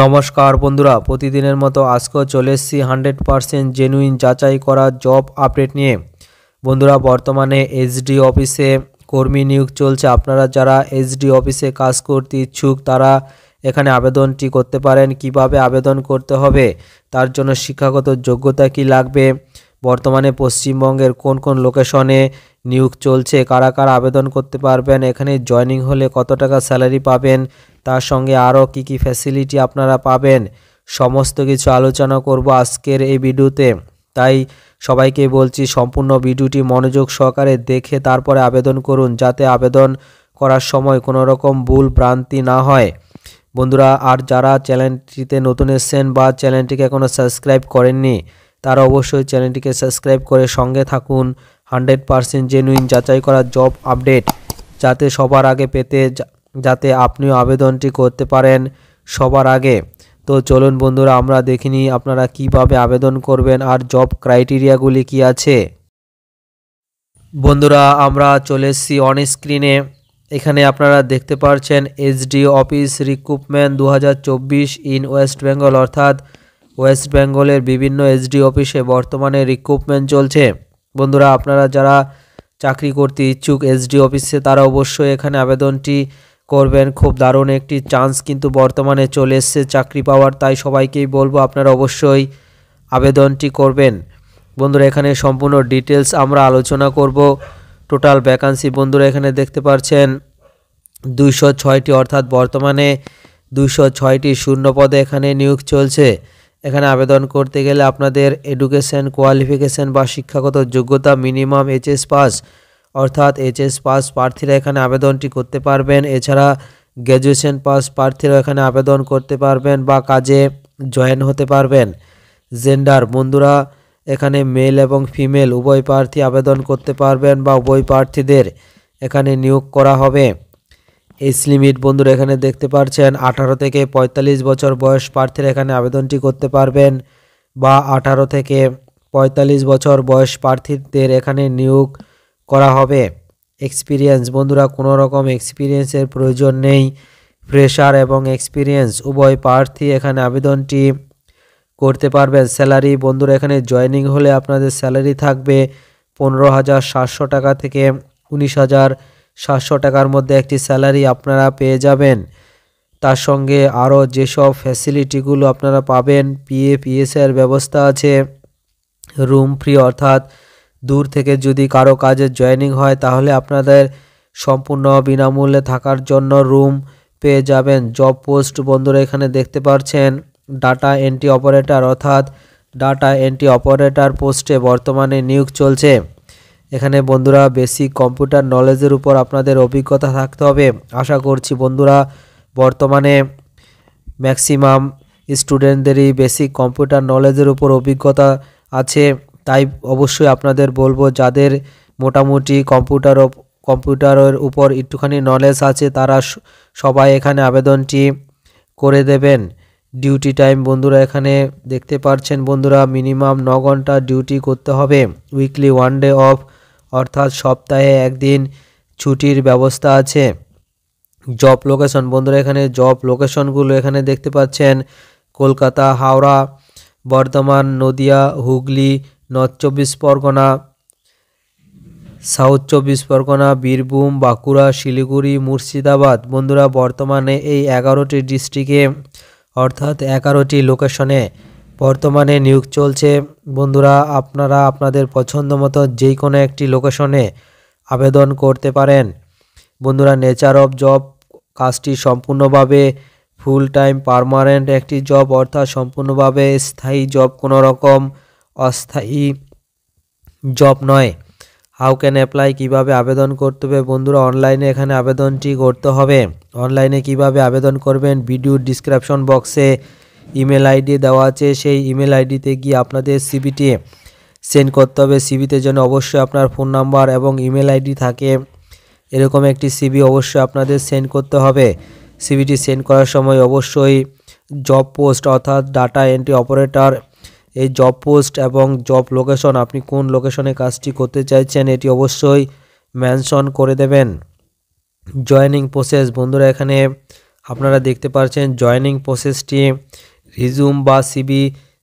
নমস্কার বন্ধুরা প্রতিদিনের মতো আজকে চলে এসেছি হান্ড্রেড পারসেন্ট জেনুইন যাচাই করা জব আপডেট নিয়ে বন্ধুরা বর্তমানে এইচডি অফিসে কর্মী নিয়োগ চলছে আপনারা যারা এইচডি অফিসে কাজ করতে ইচ্ছুক তারা এখানে আবেদনটি করতে পারেন কিভাবে আবেদন করতে হবে তার জন্য শিক্ষাগত যোগ্যতা কি লাগবে বর্তমানে পশ্চিমবঙ্গের কোন কোন লোকেশনে নিয়োগ চলছে কারা কারা আবেদন করতে পারবেন এখানে জয়নিং হলে কত টাকা স্যালারি পাবেন তার সঙ্গে আরও কি কি ফ্যাসিলিটি আপনারা পাবেন সমস্ত কিছু আলোচনা করব আজকের এই ভিডিওতে তাই সবাইকে বলছি সম্পূর্ণ ভিডিওটি মনোযোগ সহকারে দেখে তারপরে আবেদন করুন যাতে আবেদন করার সময় কোনো রকম ভুল ভ্রান্তি না হয় বন্ধুরা আর যারা চ্যানেলটিতে নতুন এসছেন বা চ্যানেলটিকে এখনও সাবস্ক্রাইব করেননি তারা অবশ্যই চ্যানেলটিকে সাবস্ক্রাইব করে সঙ্গে থাকুন হান্ড্রেড পারসেন্ট জেনুইন যাচাই করা জব আপডেট যাতে সবার আগে পেতে যাতে আপনিও আবেদনটি করতে পারেন সবার আগে তো চলুন বন্ধুরা আমরা দেখিনি আপনারা কিভাবে আবেদন করবেন আর জব ক্রাইটেরিয়াগুলি কি আছে বন্ধুরা আমরা চলে এসেছি অন স্ক্রিনে এখানে আপনারা দেখতে পাচ্ছেন এসডি অফিস রিক্রুটমেন্ট দু ইন ওয়েস্ট বেঙ্গল অর্থাৎ ওয়েস্ট বেঙ্গলের বিভিন্ন ডি অফিসে বর্তমানে রিক্রুটমেন্ট চলছে বন্ধুরা আপনারা যারা চাকরি করতে ইচ্ছুক এসডি অফিসে তারা অবশ্যই এখানে আবেদনটি করবেন খুব দারুণ একটি চান্স কিন্তু বর্তমানে চলে এসছে চাকরি পাওয়ার তাই সবাইকেই বলবো আপনারা অবশ্যই আবেদনটি করবেন বন্ধুরা এখানে সম্পূর্ণ ডিটেলস আমরা আলোচনা করব টোটাল ভ্যাকান্সি বন্ধুরা এখানে দেখতে পাচ্ছেন দুইশো ছয়টি অর্থাৎ বর্তমানে দুইশো ছয়টি শূন্য পদে এখানে নিয়োগ চলছে এখানে আবেদন করতে গেলে আপনাদের এডুকেশন কোয়ালিফিকেশন বা শিক্ষাগত যোগ্যতা মিনিমাম এইচএস পাস অর্থাৎ এইচএস পাস প্রার্থীরা এখানে আবেদনটি করতে পারবেন এছাড়া গ্র্যাজুয়েশন পাস প্রার্থীরা এখানে আবেদন করতে পারবেন বা কাজে জয়েন হতে পারবেন জেন্ডার বন্ধুরা এখানে মেল এবং ফিমেল উভয় প্রার্থী আবেদন করতে পারবেন বা উভয় প্রার্থীদের এখানে নিয়োগ করা হবে এজ লিমিট বন্ধুরা এখানে দেখতে পারছেন আঠারো থেকে ৪৫ বছর বয়স প্রার্থীরা এখানে আবেদনটি করতে পারবেন বা আঠারো থেকে ৪৫ বছর বয়স প্রার্থীদের এখানে নিয়োগ করা হবে এক্সপিরিয়েন্স বন্ধুরা কোনো রকম এক্সপিরিয়েন্সের প্রয়োজন নেই ফ্রেশার এবং এক্সপিরিয়েন্স উভয় প্রার্থী এখানে আবেদনটি করতে পারবেন স্যালারি বন্ধুরা এখানে জয়নিং হলে আপনাদের স্যালারি থাকবে পনেরো হাজার সাতশো টাকা থেকে উনিশ হাজার সাতশো টাকার মধ্যে একটি স্যালারি আপনারা পেয়ে যাবেন তার সঙ্গে আরও যেসব ফ্যাসিলিটিগুলো আপনারা পাবেন পিএ পিএসের ব্যবস্থা আছে রুম ফ্রি অর্থাৎ দূর থেকে যদি কারো কাজে জয়েনিং হয় তাহলে আপনাদের সম্পূর্ণ বিনামূল্যে থাকার জন্য রুম পেয়ে যাবেন জব পোস্ট বন্ধুরা এখানে দেখতে পারছেন ডাটা এন্ট্রি অপারেটর অর্থাৎ ডাটা এন্ট্রি অপারেটর পোস্টে বর্তমানে নিয়োগ চলছে এখানে বন্ধুরা বেসিক কম্পিউটার নলেজের উপর আপনাদের অভিজ্ঞতা থাকতে হবে আশা করছি বন্ধুরা বর্তমানে ম্যাক্সিমাম স্টুডেন্টদেরই বেসিক কম্পিউটার নলেজের উপর অভিজ্ঞতা আছে তাই অবশ্যই আপনাদের বলবো যাদের মোটামুটি কম্পিউটার কম্পিউটারের উপর একটুখানি নলেজ আছে তারা সবাই এখানে আবেদনটি করে দেবেন ডিউটি টাইম বন্ধুরা এখানে দেখতে পাচ্ছেন বন্ধুরা মিনিমাম ন ঘন্টা ডিউটি করতে হবে উইকলি ওয়ান ডে অফ অর্থাৎ সপ্তাহে একদিন ছুটির ব্যবস্থা আছে জব লোকেশন বন্ধুরা এখানে জব লোকেশনগুলো এখানে দেখতে পাচ্ছেন কলকাতা হাওড়া বর্ধমান নদিয়া হুগলি নর্থ চব্বিশ পরগনা সাউথ চব্বিশ পরগনা বীরভূম বাঁকুড়া শিলিগুড়ি মুর্শিদাবাদ বন্ধুরা বর্তমানে এই এগারোটি ডিস্ট্রিক্টে অর্থাৎ এগারোটি লোকেশনে বর্তমানে নিয়োগ চলছে বন্ধুরা আপনারা আপনাদের পছন্দ মতো যে কোনো একটি লোকেশনে আবেদন করতে পারেন বন্ধুরা নেচার অফ জব কাজটি সম্পূর্ণভাবে ফুল টাইম পারমানেন্ট একটি জব অর্থাৎ সম্পূর্ণভাবে স্থায়ী জব কোনো রকম অস্থায়ী জব নয় হাউ ক্যান অ্যাপ্লাই কিভাবে আবেদন করতে হবে বন্ধুরা অনলাইনে এখানে আবেদনটি করতে হবে অনলাইনে কিভাবে আবেদন করবেন ভিডিও ডিসক্রিপশন বক্সে ইমেল আইডি দেওয়া আছে সেই ইমেল আইডিতে গিয়ে আপনাদের সিবিটি সেন্ড করতে হবে সিবিতে জন্য অবশ্যই আপনার ফোন নাম্বার এবং ইমেল আইডি থাকে এরকম একটি সিবি অবশ্যই আপনাদের সেন্ড করতে হবে সিবিটি সেন্ড করার সময় অবশ্যই জব পোস্ট অর্থাৎ ডাটা এন্ট্রি অপারেটর এই জব পোস্ট এবং জব লোকেশন আপনি কোন লোকেশনে কাজটি করতে চাইছেন এটি অবশ্যই মেনশন করে দেবেন জয়নিং প্রসেস বন্ধুরা এখানে আপনারা দেখতে পাচ্ছেন জয়নিং প্রসেসটি রিজুম বা সিবি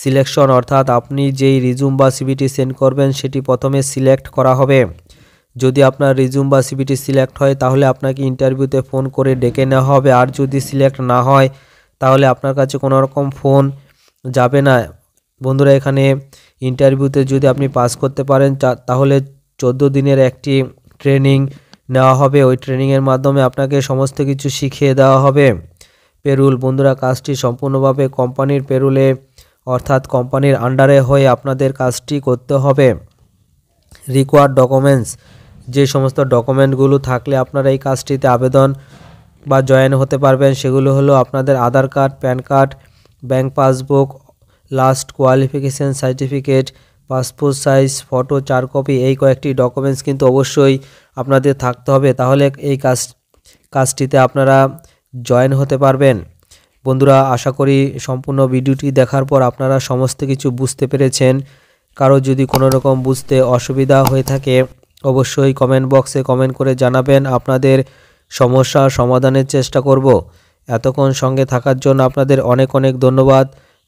সিলেকশন অর্থাৎ আপনি যেই রিজুম বা সিবিটি সেন্ড করবেন সেটি প্রথমে সিলেক্ট করা হবে যদি আপনার রিজুম বা সিবিটি সিলেক্ট হয় তাহলে আপনাকে ইন্টারভিউতে ফোন করে ডেকে নেওয়া হবে আর যদি সিলেক্ট না হয় তাহলে আপনার কাছে কোনো রকম ফোন যাবে না বন্ধুরা এখানে ইন্টারভিউতে যদি আপনি পাস করতে পারেন তাহলে চোদ্দো দিনের একটি ট্রেনিং নেওয়া হবে ওই ট্রেনিংয়ের মাধ্যমে আপনাকে সমস্ত কিছু শিখিয়ে দেওয়া হবে পেরুল বন্ধুরা কাজটি সম্পূর্ণভাবে কোম্পানির পেরুলে অর্থাৎ কোম্পানির আন্ডারে হয়ে আপনাদের কাজটি করতে হবে রিকোয়ার্ড ডকুমেন্টস যে সমস্ত ডকুমেন্টগুলো থাকলে আপনারা এই কাজটিতে আবেদন বা জয়েন হতে পারবেন সেগুলো হলো আপনাদের Aadhaar card PAN card bank passbook last qualification certificate passport size photo চার কপি এই কয়েকটি ডকুমেন্টস কিন্তু অবশ্যই আপনাদের থাকতে হবে তাহলে এই কাজ কাজটিতে আপনারা জয়েন হতে পারবেন বন্ধুরা আশা করি সম্পূর্ণ ভিডিওটি দেখার পর আপনারা সমস্ত কিছু বুঝতে পেরেছেন কারো যদি কোনো রকম বুঝতে অসুবিধা হয়ে থাকে অবশ্যই কমেন্ট বক্সে কমেন্ট করে জানাবেন আপনাদের সমস্যা সমাধানের চেষ্টা করব এতক্ষণ সঙ্গে থাকার জন্য আপনাদের অনেক অনেক ধন্যবাদ